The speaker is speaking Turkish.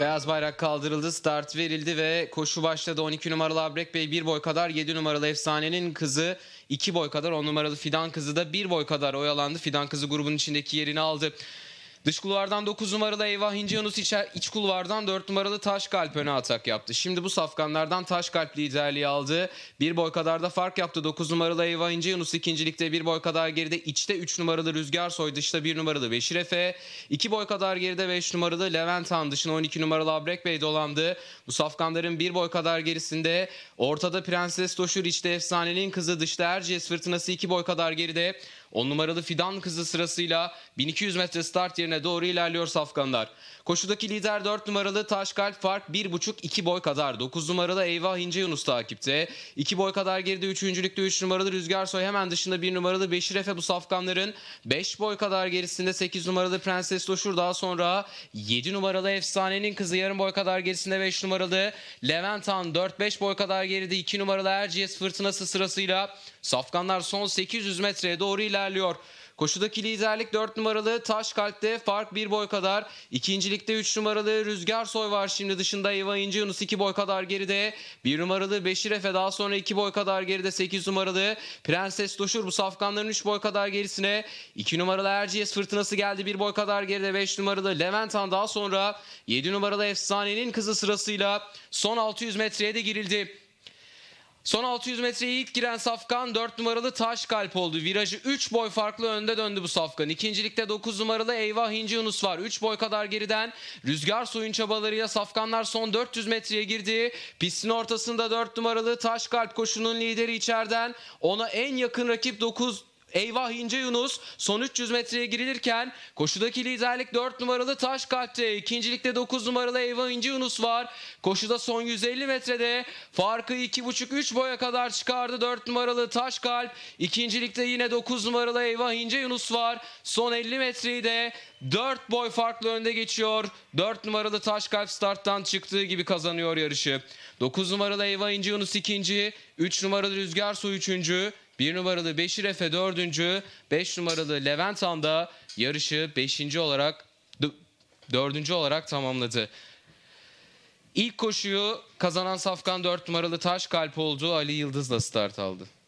Beyaz bayrak kaldırıldı, start verildi ve koşu başladı. 12 numaralı Abrek Bey bir boy kadar, 7 numaralı Efsane'nin kızı 2 boy kadar, 10 numaralı Fidan kızı da 1 boy kadar oyalandı. Fidan kızı grubun içindeki yerini aldı. Dış kulvardan 9 numaralı Eyvah İnce Yunus içer, iç kulvardan 4 numaralı Taşkalp öne atak yaptı. Şimdi bu safkanlardan Taşkalp liderliği aldı. Bir boy kadar da fark yaptı. 9 numaralı Eyvah İnce Yunus ikincilikte bir boy kadar geride. içte 3 numaralı Rüzgar Soy dışta 1 numaralı Beşir Efe. 2 boy kadar geride 5 numaralı Levent Han dışına 12 numaralı Abrek Bey dolandı. Bu safkanların bir boy kadar gerisinde ortada Prenses Doşur içte Efsanenin Kızı dışta Erciyes Fırtınası 2 boy kadar geride. 10 numaralı Fidan Kızı sırasıyla 1200 metre start yerine üzerine doğru ilerliyor safkanlar. Koşudaki lider 4 numaralı Taşkalp fark 1,5-2 boy kadar. 9 numaralı Eyvah İnce Yunus takipte. 2 boy kadar geride 3. lükte 3 numaralı Rüzgar Soy hemen dışında 1 numaralı Beşir Efe bu safkanların 5 boy kadar gerisinde 8 numaralı Prenses Doşur daha sonra 7 numaralı Efsanenin Kızı yarım boy kadar gerisinde 5 numaralı Levent Han 4-5 boy kadar geride 2 numaralı Erciyes Fırtınası sırasıyla safkanlar son 800 metreye doğru ilerliyor. Koşudaki liderlik 4 numaralı Taşkalp'te fark 1 boy kadar. İkincilikte 3 numaralı Rüzgar Soy var şimdi dışında Eva İnci Yunus 2 boy kadar geride. 1 numaralı Beşir Efe daha sonra 2 boy kadar geride 8 numaralı Prenses Doşur bu safkanların 3 boy kadar gerisine. 2 numaralı Erciyes Fırtınası geldi 1 boy kadar geride 5 numaralı Levent Han daha sonra 7 numaralı Efsane'nin kızı sırasıyla son 600 metreye de girildi. Son 600 metreye ilk giren Safkan 4 numaralı Taş Kalp oldu. Virajı 3 boy farklı önde döndü bu Safkan. İkincilikte 9 numaralı Eyvah Hinci Yunus var. 3 boy kadar geriden Rüzgar Suyun çabalarıyla Safkanlar son 400 metreye girdi. Pistin ortasında 4 numaralı Taş Kalp koşunun lideri içeriden. Ona en yakın rakip 9 Eyvah İnce Yunus son 300 metreye girilirken koşudaki liderlik 4 numaralı Taş Kalp'te. ikincilikte 9 numaralı Eyvah İnce Yunus var. Koşuda son 150 metrede farkı 2,5-3 boya kadar çıkardı 4 numaralı Taş Kalp. İkincilikte yine 9 numaralı Eyvah İnce Yunus var. Son 50 metreyi de 4 boy farklı önde geçiyor. 4 numaralı Taş Kalp starttan çıktığı gibi kazanıyor yarışı. 9 numaralı Eyvah İnce Yunus ikinci. 3 numaralı Rüzgar Su üçüncü. 1 numaralı Beşir Efe 4. 5 numaralı Levent Anda yarışı 5. olarak 4. olarak tamamladı. İlk koşuyu kazanan Safkan 4 numaralı Taş Kalp oldu. Ali Yıldız'la start aldı.